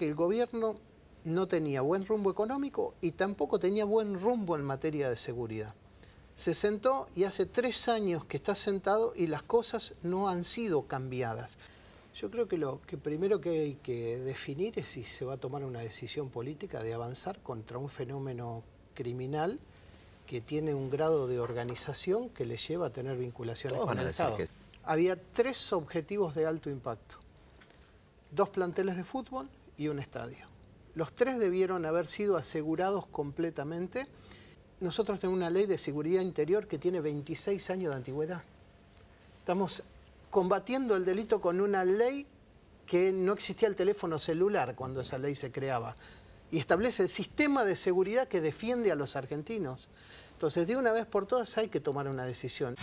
que el gobierno no tenía buen rumbo económico y tampoco tenía buen rumbo en materia de seguridad. Se sentó y hace tres años que está sentado y las cosas no han sido cambiadas. Yo creo que lo que primero que hay que definir es si se va a tomar una decisión política de avanzar contra un fenómeno criminal que tiene un grado de organización que le lleva a tener vinculaciones con el Había tres objetivos de alto impacto. Dos planteles de fútbol, y un estadio. Los tres debieron haber sido asegurados completamente. Nosotros tenemos una ley de seguridad interior que tiene 26 años de antigüedad. Estamos combatiendo el delito con una ley que no existía el teléfono celular cuando esa ley se creaba y establece el sistema de seguridad que defiende a los argentinos. Entonces, de una vez por todas hay que tomar una decisión.